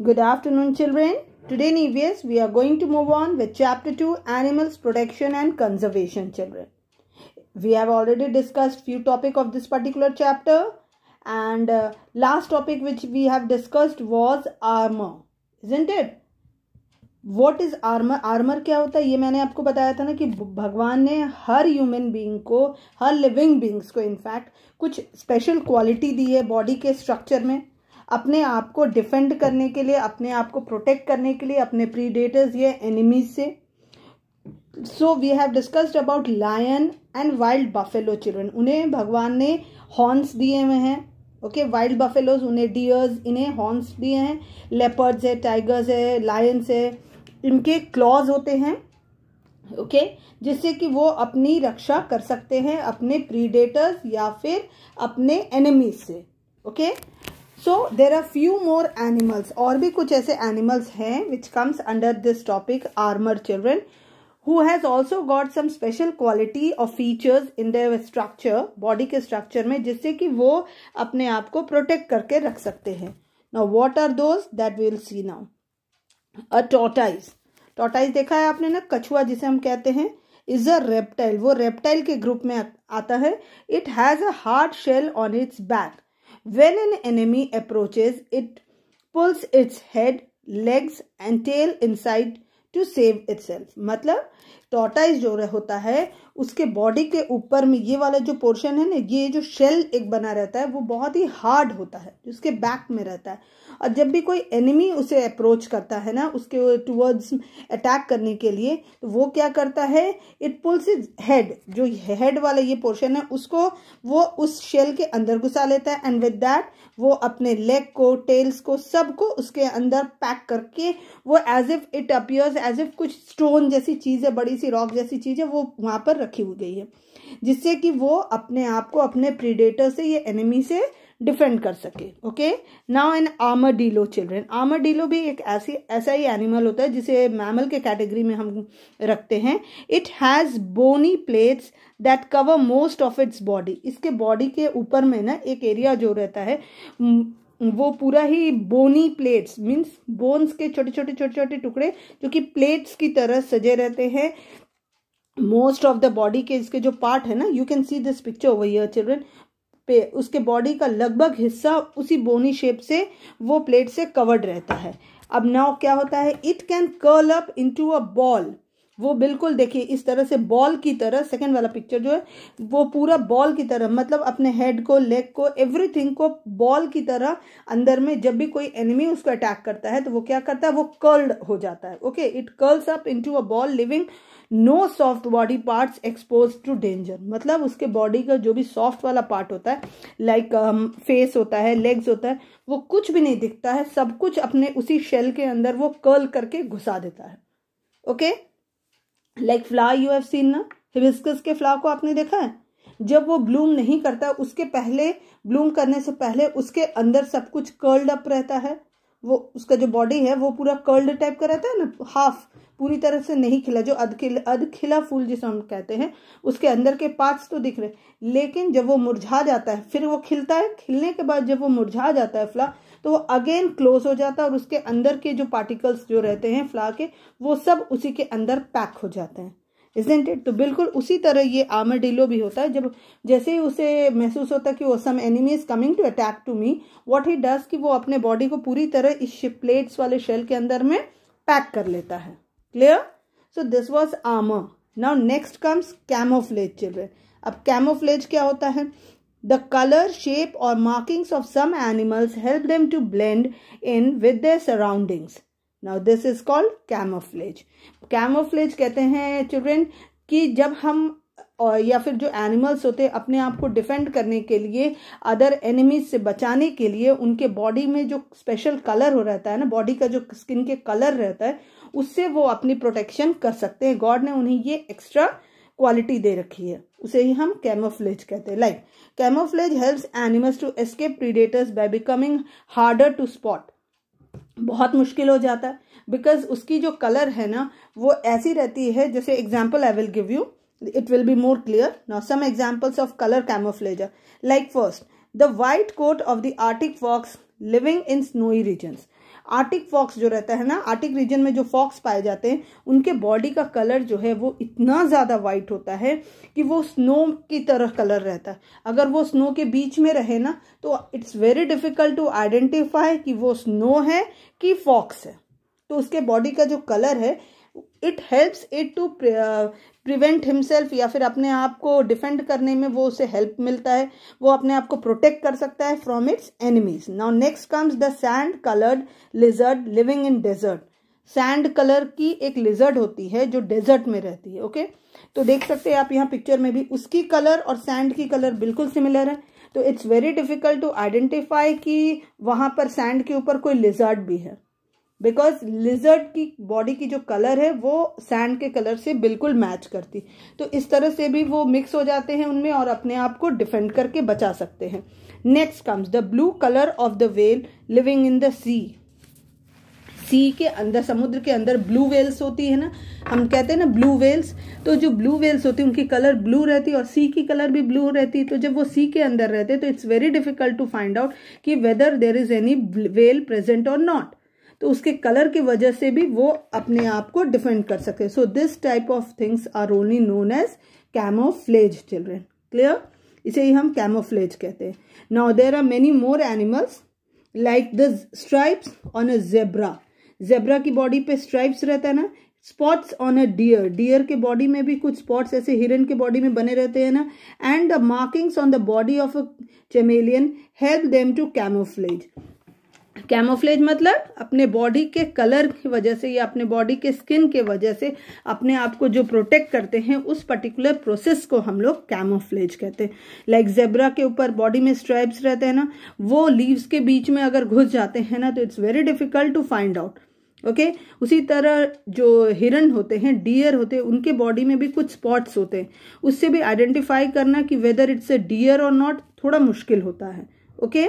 Good afternoon children. Today in EVS we are going to move on with chapter 2 animals protection and conservation children. We have already discussed few topic of this particular chapter and uh, last topic which we have discussed was armor. Isn't it? What is armour armour क्या होता है ये मैंने आपको बताया था ना कि भगवान ने हर ह्यूमन बींग को हर लिविंग बींग्स को इनफैक्ट कुछ स्पेशल क्वालिटी दी है बॉडी के स्ट्रक्चर में अपने आप को डिफेंड करने के लिए अपने आप को प्रोटेक्ट करने के लिए अपने प्रीडेटर्स या एनिमीज से so we have discussed about lion and wild buffalo children उन्हें भगवान ने हॉर्न्स दिए हुए हैं ओके वाइल्ड बफेलोज उन्हें डियर्स इन्हें हॉर्न्स दिए हैं लेपर्ड्स है टाइगर्स है लायंस है इनके क्लॉज होते हैं ओके okay? जिससे कि वो अपनी रक्षा कर सकते हैं अपने प्रीडेटर्स या फिर अपने एनिमीज से okay okay? So there are few more animals और भी कुछ ऐसे एनिमल्स हैं which comes under this topic armour children who has also got some special quality और features in the structure body के स्ट्रक्चर में जिससे कि वो अपने आप को प्रोटेक्ट करके रख सकते हैं now what are those that will see now a tortoise tortoise देखा है आपने ना कछुआ जिसे हम कहते हैं इज अ रेप्टाइल वो रेप्टाइल के ग्रुप में आता है it has a hard shell on its back When an enemy approaches, it pulls its head, legs and tail inside to save itself मतलब टॉटाइज जो होता है उसके बॉडी के ऊपर में ये वाला जो पोर्शन है ना ये जो शेल एक बना रहता है वो बहुत ही हार्ड होता है उसके बैक में रहता है और जब भी कोई एनिमी उसे अप्रोच करता है ना उसके टूवर्ड्स अटैक करने के लिए तो वो क्या करता है इट पुल्स इज हेड जो हेड वाला ये पोर्शन है उसको वो उस शेल के अंदर घुसा लेता है एंड विद दैट वो अपने लेग को टेल्स को सबको उसके अंदर पैक करके वो as if it appears as if कुछ स्टोन जैसी चीज़ है बड़ी सी रॉक जैसी चीज़ है वो वहाँ पर रखी हुई गई है जिससे कि वो अपने आप को अपने प्रीडेटर से या एनिमी से डिफेंड कर सके ओके नाउ एन आमर डीलो चिल्ड्रेन आमर डीलो भी एक ऐसी ऐसा ही एनिमल होता है जिसे मैमल के कैटेगरी में हम रखते हैं it has bony plates that cover most of its body इसके बॉडी के ऊपर में ना एक एरिया जो रहता है वो पूरा ही बोनी प्लेट्स मीन्स बोन्स के छोटे छोटे छोटे छोटे टुकड़े जो कि प्लेट्स की तरह सजे रहते हैं मोस्ट ऑफ द बॉडी के इसके जो पार्ट है ना you can see this picture over here children पे उसके बॉडी का लगभग हिस्सा उसी बोनी शेप से वो प्लेट से कवर्ड रहता है अब नाउ क्या होता है it can curl up into a ball वो बिल्कुल देखिए इस तरह से बॉल की तरह सेकंड वाला पिक्चर जो है वो पूरा बॉल की तरह मतलब अपने हेड को लेग को एवरीथिंग को बॉल की तरह अंदर में जब भी कोई एनिमी उसको अटैक करता है तो वो क्या करता है वो कर्ल्ड हो जाता है okay it curls up into a ball leaving no soft body parts expose to danger मतलब उसके बॉडी का जो भी सॉफ्ट वाला पार्ट होता है लाइक like, फेस um, होता है लेग्स होता है वो कुछ भी नहीं दिखता है सब कुछ अपने उसी शेल के अंदर वो कर्ल करके घुसा देता है okay okay? Like flower you have seen ना हिबिस्कस के फ्ला को आपने देखा है जब वो ब्लूम नहीं करता उसके पहले ब्लूम करने से पहले उसके अंदर सब कुछ कर्ल्ड अप रहता है वो उसका जो बॉडी है वो पूरा कर्ल्ड टाइप का रहता है ना हाफ पूरी तरह से नहीं खिला जो अध खिला फूल जिसे हम कहते हैं उसके अंदर के पार्ट्स तो दिख रहे लेकिन जब वो मुरझा जाता है फिर वो खिलता है खिलने के बाद जब वो मुरझा जाता है फ्ला तो वो अगेन क्लोज हो जाता है और उसके अंदर के जो पार्टिकल्स जो रहते हैं फ्ला के वो सब उसी के अंदर पैक हो जाते हैं इजेंट इट तो बिल्कुल उसी तरह ये आमरडिलो भी होता है जब जैसे ही उसे महसूस होता है कि वो some enemy is coming to attack to me what he does कि वो अपने बॉडी को पूरी तरह इस प्लेट्स वाले शेल के अंदर में पैक कर लेता है clear so this was armour now next comes camouflage children अब कैमोफ्लेज क्या होता है The color, shape, or markings of some animals help them to blend in with their surroundings. Now this is called camouflage. Camouflage कहते हैं children कि जब हम और या फिर जो एनिमल्स होते हैं अपने आप को डिफेंड करने के लिए अदर एनिमीज से बचाने के लिए उनके बॉडी में जो स्पेशल कलर हो रहता है ना बॉडी का जो स्किन के कलर रहता है उससे वो अपनी प्रोटेक्शन कर सकते हैं गॉड ने उन्हें ये एक्स्ट्रा क्वालिटी दे रखी है उसे ही हम कैमोफ्लेज कहते हैं like camouflage helps animals to escape predators by becoming harder to spot बहुत मुश्किल हो जाता है बिकॉज उसकी जो कलर है ना वो ऐसी रहती है जैसे example I will give you it will be more clear now some examples of colour camouflage like first the white coat of the Arctic fox living in snowy regions Arctic fox जो रहता है ना Arctic reason में जो fox पाए जाते हैं उनके बॉडी का कलर जो है वो इतना ज़्यादा वाइट होता है कि वो स्नो की तरह कलर रहता है अगर वो स्नो के बीच में रहे ना तो it's very difficult to identify कि वो स्नो है कि फॉक्स है तो उसके बॉडी का जो कलर है it helps it to prevent himself या फिर अपने आप को डिफेंड करने में वो उसे हेल्प मिलता है वो अपने आप को प्रोटेक्ट कर सकता है from its enemies now next comes the sand coloured lizard living in desert sand colour की एक लिजर्ड होती है जो डेजर्ट में रहती है ओके okay? तो देख सकते हैं आप यहाँ पिक्चर में भी उसकी कलर और सैंड की कलर बिल्कुल सिमिलर है तो it's very difficult to identify कि वहाँ पर सैंड के ऊपर कोई लिजर्ड भी है बिकॉज लिजर्ड की बॉडी की जो कलर है वो सैंड के कलर से बिल्कुल मैच करती तो इस तरह से भी वो मिक्स हो जाते हैं उनमें और अपने आप को डिफेंड करके बचा सकते हैं next comes the blue colour of the whale living in the sea sea के अंदर समुद्र के अंदर ब्लू वेल्स होती है ना हम कहते हैं ना ब्लू वेल्स तो जो ब्लू वेल्स होती है उनकी कलर ब्लू रहती है और सी की कलर भी ब्लू रहती है तो जब वो सी के अंदर रहते हैं तो it's very difficult to find out कि whether there is any whale present और नॉट तो उसके कलर की वजह से भी वो अपने आप को डिफेंड कर सकते so this type of things are only known as camouflage children clear इसे ही हम कैमोफ्लेज कहते हैं now there are many more animals like the stripes on a zebra zebra की बॉडी पे स्ट्राइप्स रहता है ना spots on a deer deer के बॉडी में भी कुछ स्पॉट्स ऐसे हिरन के बॉडी में बने रहते हैं ना and the markings on the body of a chameleon help them to camouflage camouflage मतलब अपने बॉडी के कलर की वजह से या अपने बॉडी के स्किन के वजह से अपने आप को जो प्रोटेक्ट करते हैं उस पर्टिकुलर प्रोसेस को हम लोग कैमोफ्लेज कहते हैं लाइक जेबरा के ऊपर बॉडी में स्ट्राइप्स रहते हैं ना वो लीव्स के बीच में अगर घुस जाते हैं ना तो it's very difficult to find out okay उसी तरह जो हिरन होते हैं डियर होते हैं उनके बॉडी में भी कुछ स्पॉट्स होते हैं उससे भी आइडेंटिफाई करना कि वेदर इट्स ए डियर और नॉट थोड़ा मुश्किल होता है okay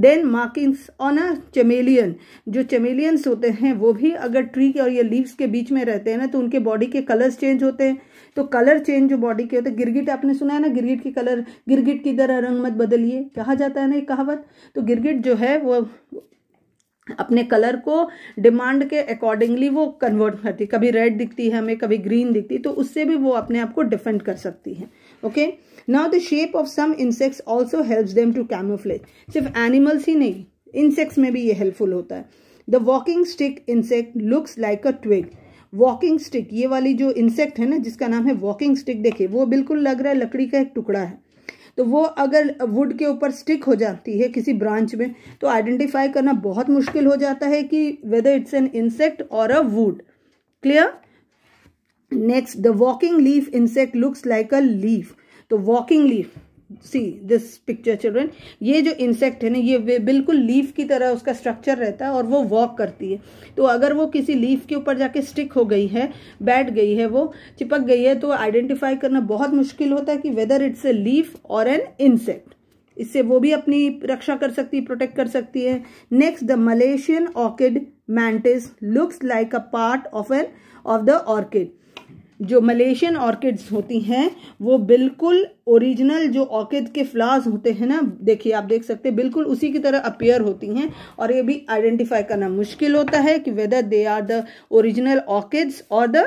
then markings on a chameleon जो चमेलियंस होते हैं वो भी अगर ट्री के और ये लीव्स के बीच में रहते हैं ना तो उनके बॉडी के कलर्स चेंज होते हैं तो कलर चेंज जो बॉडी के होते हैं गिरगिट आपने सुना है ना गिरगिट की कलर गिरगिट की तरह रंग मत बदलिए कहा जाता है ना एक कहावत तो गिरगिट जो है वो अपने कलर को डिमांड के अकॉर्डिंगली वो कन्वर्ट करती कभी रेड दिखती है हमें कभी ग्रीन दिखती तो उससे भी वो अपने आप को डिफेंड कर सकती है okay okay? Now the shape of some insects also help them to camouflage सिर्फ एनिमल्स ही नहीं इंसेक्ट्स में भी ये हेल्पफुल होता है the walking stick insect looks like a twig walking stick ये वाली जो इंसेक्ट है ना जिसका नाम है वॉकिंग स्टिक देखिए वो बिल्कुल लग रहा है लकड़ी का एक टुकड़ा है तो वो अगर वुड के ऊपर स्टिक हो जाती है किसी ब्रांच में तो आइडेंटिफाई करना बहुत मुश्किल हो जाता है कि वेदर इट्स एन इंसेक्ट और a wood clear next the walking leaf insect looks like a leaf तो walking leaf see this picture children ये जो इंसेक्ट है ना ये बिल्कुल लीफ की तरह उसका स्ट्रक्चर रहता है और वो वॉक करती है तो अगर वो किसी लीफ के ऊपर जाके स्टिक हो गई है बैठ गई है वो चिपक गई है तो आइडेंटिफाई करना बहुत मुश्किल होता है कि वेदर इट्स ए लीफ और एन इंसेक्ट इससे वो भी अपनी रक्षा कर सकती है प्रोटेक्ट कर सकती है next the Malaysian orchid mantis looks like a part of an of the orchid जो मलेशियन ऑर्किड्स होती हैं वो बिल्कुल ओरिजिनल जो ऑर्किड के फ्लावर्स होते हैं ना देखिए आप देख सकते हैं बिल्कुल उसी की तरह अपेयर होती हैं और ये भी आइडेंटिफाई करना मुश्किल होता है कि whether they are the original orchids और द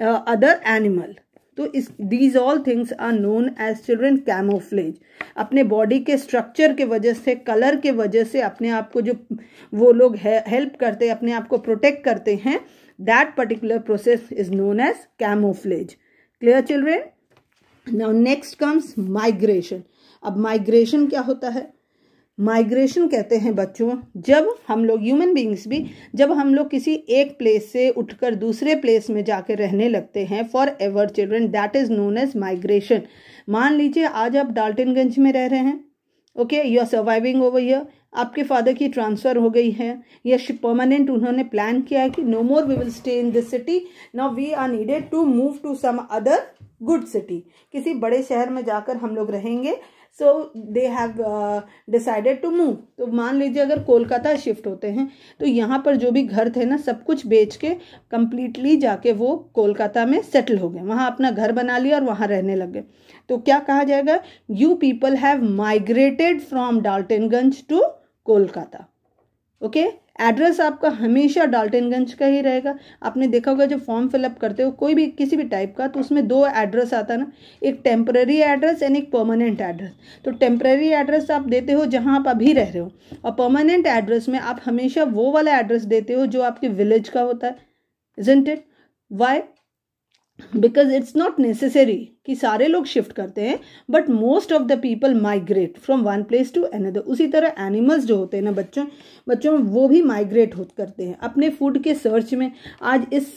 अदर एनिमल तो इस these all things are known as children camouflage अपने बॉडी के स्ट्रक्चर के वजह से कलर के वजह से अपने आप को जो वो लोग हेल्प करते हैं अपने आप को प्रोटेक्ट करते हैं that particular process is known as camouflage clear children now next comes migration अब माइग्रेशन क्या होता है माइग्रेशन कहते हैं बच्चों जब हम लोग ह्यूमन बींग्स भी जब हम लोग किसी एक प्लेस से उठकर दूसरे प्लेस में जाकर रहने लगते हैं forever children that is known as migration मान लीजिए आज आप डाल्टनगंज में रह रहे हैं okay you are surviving over here आपके फादर की ट्रांसफ़र हो गई है या परमानेंट उन्होंने प्लान किया है कि no more we will stay in this city now we are needed to move to some other good city किसी बड़े शहर में जाकर हम लोग रहेंगे so they have decided to move तो मान लीजिए अगर कोलकाता शिफ्ट होते हैं तो यहाँ पर जो भी घर थे ना सब कुछ बेच के कम्प्लीटली जाके वो कोलकाता में सेटल हो गए वहाँ अपना घर बना लिया और वहाँ रहने लग गए तो क्या कहा जाएगा you people have migrated from Daltonganj to Kolkata okay address आपका हमेशा डाल्टनगंज का ही रहेगा आपने देखा होगा जब फॉर्म फिलअप करते हो कोई भी किसी भी टाइप का तो उसमें दो एड्रेस आता है ना एक टेम्प्रेरी एड्रेस एंड एक परमानेंट एड्रेस तो टेम्प्रेरी एड्रेस आप देते हो जहाँ आप अभी रह रहे हो और परमानेंट एड्रेस में आप हमेशा वो वाला एड्रेस देते हो जो आपके विलेज का होता है presented why because it's not necessary कि सारे लोग शिफ्ट करते हैं but most of the people migrate from one place to another उसी तरह एनिमल्स जो होते हैं ना बच्चों बच्चों वो भी माइग्रेट हो करते हैं अपने फूड के सर्च में आज इस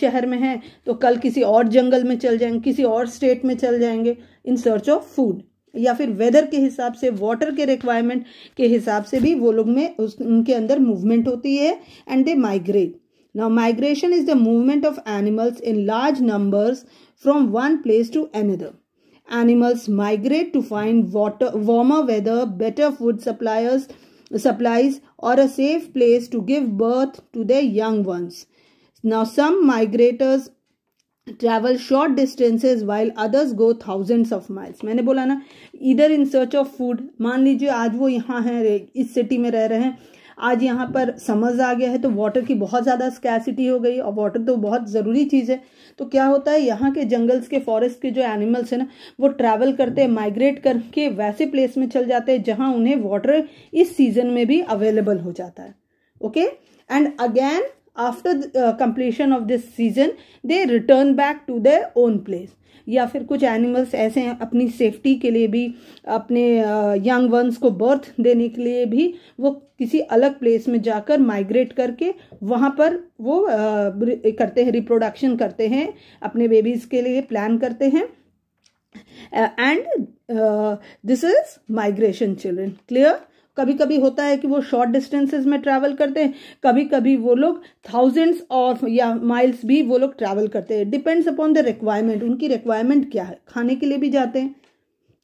शहर में हैं तो कल किसी और जंगल में चल जाएंगे किसी और स्टेट में चल जाएंगे इन सर्च ऑफ फूड या फिर वेदर के हिसाब से वाटर के रिक्वायरमेंट के हिसाब से भी वो लोग में उस उनके अंदर मूवमेंट होती है and they migrate Now, migration is the movement of animals in large numbers from one place to another. Animals migrate to find water, warmer weather, better food suppliers, supplies, or a safe place to give birth to their young ones. Now, some migrators travel short distances while others go thousands of miles मैंने बोला ना इधर इन search of food मान लीजिए आज वो यहाँ हैं इस सिटी में रह रहे हैं आज यहाँ पर समझ आ गया है तो वाटर की बहुत ज़्यादा स्कैसिटी हो गई और वाटर तो बहुत ज़रूरी चीज़ है तो क्या होता है यहाँ के जंगल्स के फॉरेस्ट के जो एनिमल्स हैं ना वो ट्रैवल करते हैं माइग्रेट करके वैसे प्लेस में चल जाते हैं जहाँ उन्हें वाटर इस सीजन में भी अवेलेबल हो जाता है okay and again after completion of this season they return back to their own place या फिर कुछ एनिमल्स ऐसे हैं अपनी सेफ्टी के लिए भी अपने यंग uh, वंस को बर्थ देने के लिए भी वो किसी अलग प्लेस में जाकर माइग्रेट करके वहाँ पर वो uh, करते हैं रिप्रोडक्शन करते हैं अपने बेबीज़ के लिए प्लान करते हैं and this is migration children clear कभी कभी होता है कि वो शॉर्ट डिस्टेंसेज में ट्रैवल करते हैं कभी कभी वो लोग थाउजेंड्स और या माइल्स भी वो लोग ट्रैवल करते हैं डिपेंड्स अपॉन द रिक्वायरमेंट उनकी रिक्वायरमेंट क्या है खाने के लिए भी जाते हैं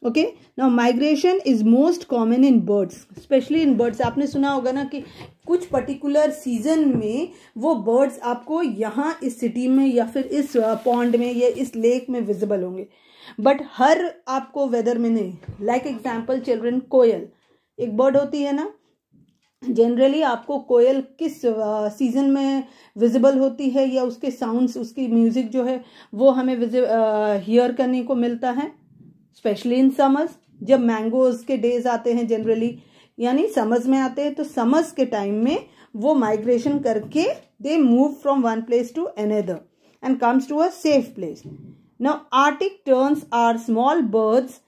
okay now migration is most common in birds specially in birds आपने सुना होगा ना कि कुछ पर्टिकुलर सीजन में वो बर्ड्स आपको यहाँ इस सिटी में या फिर इस पॉन्ड में या इस लेक में विजिबल होंगे बट हर आपको वेदर में नहीं लाइक एग्जाम्पल चिल्ड्रन कोयल एक बर्ड होती है ना जनरली आपको कोयल किस सीज़न में विजिबल होती है या उसके साउंड्स उसकी म्यूज़िक जो है वो हमें हियर करने को मिलता है स्पेशली इन समर्स जब मैंगोज के डेज आते हैं जनरली यानी समर्स में आते हैं तो समर्स के टाइम में वो माइग्रेशन करके they move from one place to another and comes to a safe place now Arctic terns are small birds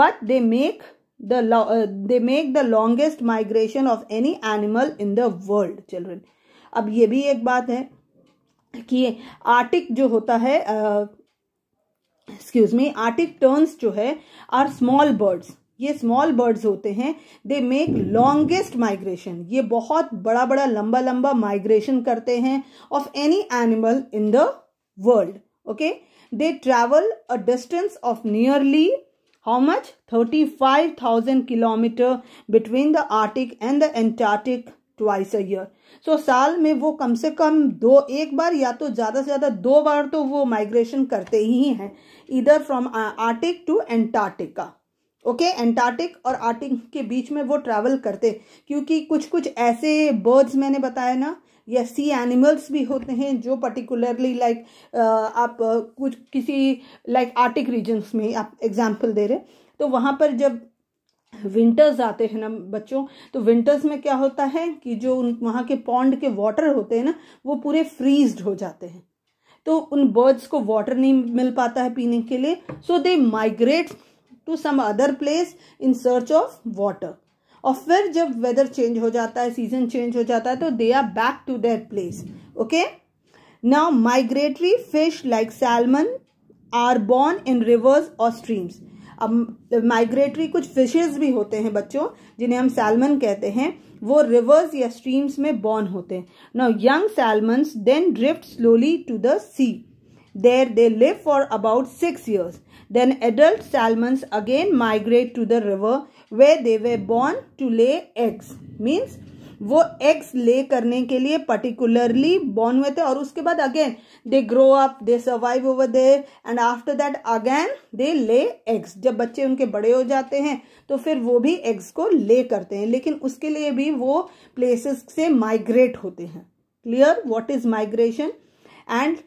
but they make the uh, they make the longest migration of any animal in the world children अब ये भी एक बात है कि Arctic जो होता है एक्सक्यूज मी आर्टिक टर्न्स जो है आर स्मॉल बर्ड्स ये स्मॉल बर्ड्स होते हैं दे मेक लॉन्गेस्ट माइग्रेशन ये बहुत बड़ा बड़ा लंबा लंबा माइग्रेशन करते हैं of any animal in the world okay they travel a distance of nearly how much thirty five thousand kilometre between the Arctic and the Antarctic twice a year so साल में वो कम से कम दो एक बार या तो ज़्यादा से ज़्यादा दो बार तो वो माइग्रेशन करते ही हैं इधर from Arctic to Antarctica okay Antarctic और आर्टिक के बीच में वो ट्रैवल करते क्योंकि कुछ कुछ ऐसे बर्ड्स मैंने बताया ना या सी एनिमल्स भी होते हैं जो पर्टिकुलरली लाइक uh, आप uh, कुछ किसी लाइक आर्टिक रीजन्स में आप एग्जाम्पल दे रहे तो वहाँ पर जब विंटर्स आते हैं ना बच्चों तो विंटर्स में क्या होता है कि जो उन वहाँ के पॉन्ड के वाटर होते हैं ना वो पूरे फ्रीज्ड हो जाते हैं तो उन बर्ड्स को वाटर नहीं मिल पाता है पीने के लिए so they migrate to some other place in search of water और फिर जब वेदर चेंज हो जाता है सीजन चेंज हो जाता है तो they are back to their place okay now migratory fish like salmon are born in rivers और स्ट्रीम्स अब माइग्रेटरी कुछ फिशेज भी होते हैं बच्चों जिन्हें हम सैलमन कहते हैं वो रिवर्स या स्ट्रीम्स में बॉर्न होते हैं now young salmons then drift slowly to the sea there they live for about six years then adult salmons again migrate to the river where they were born to lay eggs means वो eggs lay करने के लिए particularly born हुए थे और उसके बाद again they grow up they survive over there and after that again they lay eggs जब बच्चे उनके बड़े हो जाते हैं तो फिर वो भी एग्स को ले करते हैं लेकिन उसके लिए भी वो प्लेसेस से माइग्रेट होते हैं clear what is migration and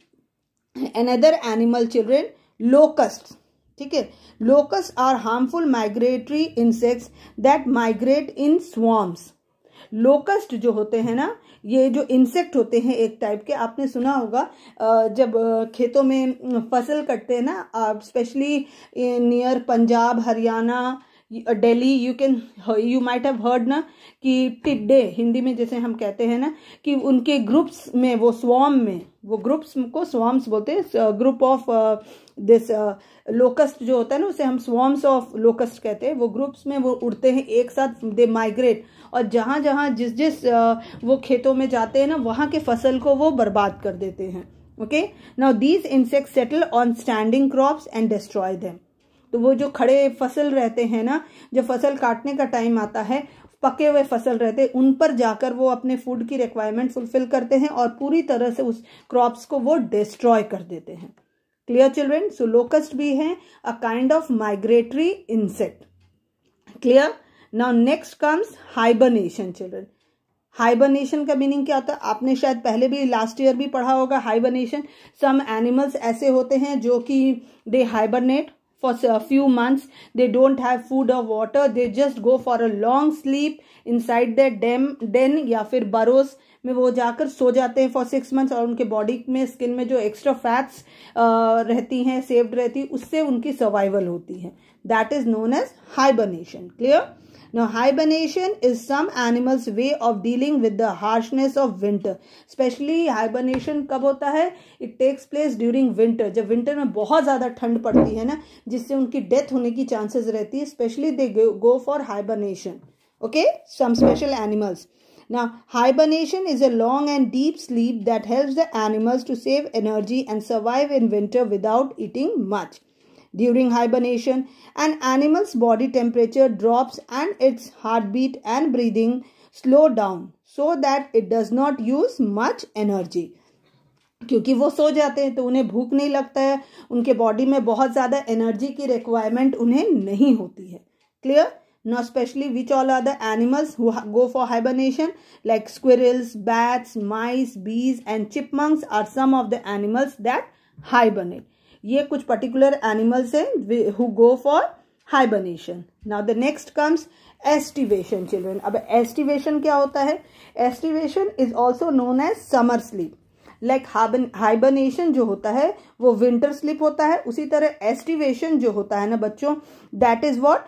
another animal children locust ठीक है locusts are harmful migratory insects that migrate in swarms locust जो होते हैं ना ये जो इंसेक्ट होते हैं एक टाइप के आपने सुना होगा जब खेतों में फसल कटते हैं ना specially near Punjab Haryana Delhi you can you might have heard ना कि टिड्डे हिंदी में जैसे हम कहते हैं ना कि उनके ग्रुप्स में वो स्वाम में वो ग्रुप्स को स्वाम्स बोलते हैं group of this locust uh, जो होता है ना उसे हम स्वॉम्स ऑफ लोकस्ट कहते हैं वो ग्रुप्स में वो उड़ते हैं एक साथ दे माइग्रेट और जहाँ जहाँ जिस जिस uh, वो खेतों में जाते हैं ना वहाँ के फसल को वो बर्बाद कर देते हैं okay now these insect settle on standing crops and destroy them तो वो जो खड़े फसल रहते हैं ना जो फसल काटने का टाइम आता है पके हुए फसल रहते उन पर जाकर वो अपने फूड की रिक्वायरमेंट फुलफिल करते हैं और पूरी तरह से उस क्रॉप्स को वो डिस्ट्रॉय कर देते हैं क्लियर चिल्ड्रेन सो लोकस्ट भी है a kind of migratory insect clear now next comes hibernation children hibernation का मीनिंग क्या होता है आपने शायद पहले भी लास्ट ईयर भी पढ़ा होगा हाइबरनेशन सम एनिमल्स ऐसे होते हैं जो कि they hibernate for a few months they don't have food or water they just go for a long sleep inside their den den या फिर burrows में वो जाकर सो जाते हैं फॉर सिक्स मंथ्स और उनके बॉडी में स्किन में जो एक्स्ट्रा फैट्स रहती हैं सेव्ड रहती है उससे उनकी सर्वाइवल होती है that is known as hibernation clear Now, hibernation is some animals' way of dealing with the harshness of winter. Especially hibernation कब होता है it takes place during winter जब विंटर में बहुत ज़्यादा ठंड पड़ती है ना जिससे उनकी death होने की चांसेस रहती है specially they go for hibernation okay some Now, hibernation is a long and deep sleep that helps the animals to save energy and survive in winter without eating much. during hibernation an animal's body temperature drops and its heartbeat and breathing slow down so that it does not use much energy क्योंकि वो सो जाते हैं तो उन्हें भूख नहीं लगता है उनके बॉडी में बहुत ज्यादा एनर्जी की रिक्वायरमेंट उन्हें नहीं होती है clear no specially which all are the animals who go for hibernation like squirrels bats mice bees and chipmunks are some of the animals that hibernate ये कुछ पर्टिकुलर एनिमल्स हैं who go for hibernation now the next comes aestivation children अब aestivation क्या होता है aestivation is also known as summer sleep like hibernation जो होता है वो विंटर स्लीप होता है उसी तरह एस्टिवेशन जो होता है ना बच्चों that is what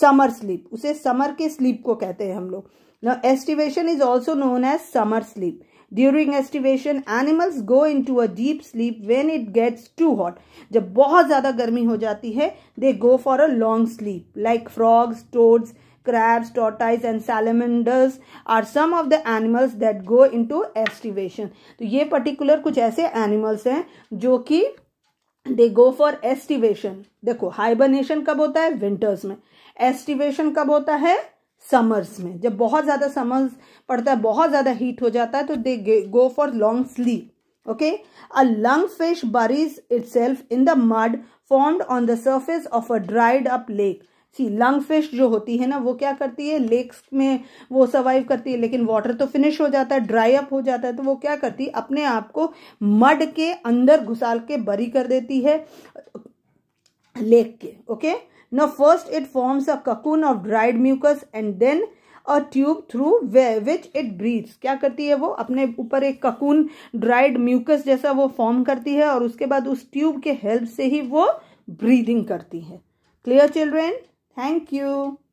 summer sleep उसे समर के स्लीप को कहते हैं हम लोग ना aestivation is also known as summer sleep during aestivation animals go into a deep sleep when it gets too hot जब बहुत ज्यादा गर्मी हो जाती है they go for a long sleep like frogs toads crabs tortoise and salamanders are some of the animals that go into aestivation तो ये particular कुछ ऐसे एनिमल्स हैं जो कि दे गो फॉर एस्टिवेशन देखो हाइबरनेशन कब होता है विंटर्स में एस्टिवेशन कब होता है समर्स में जब बहुत ज़्यादा समर्स पड़ता है बहुत ज़्यादा हीट हो जाता है तो they go for long sleep okay a lungfish buries itself in the mud formed on the surface of a dried up lake see lungfish जो होती है ना वो क्या करती है लेक्स में वो सर्वाइव करती है लेकिन वाटर तो फिनिश हो जाता है ड्राई अप हो जाता है तो वो क्या करती है अपने आप को मड के अंदर घुसाल के बरी कर देती है लेक के okay okay? Now first it forms a cocoon of dried mucus and then a tube through which it breathes क्या करती है वो अपने ऊपर एक ककून dried mucus जैसा वो form करती है और उसके बाद उस tube के help से ही वो breathing करती है clear children thank you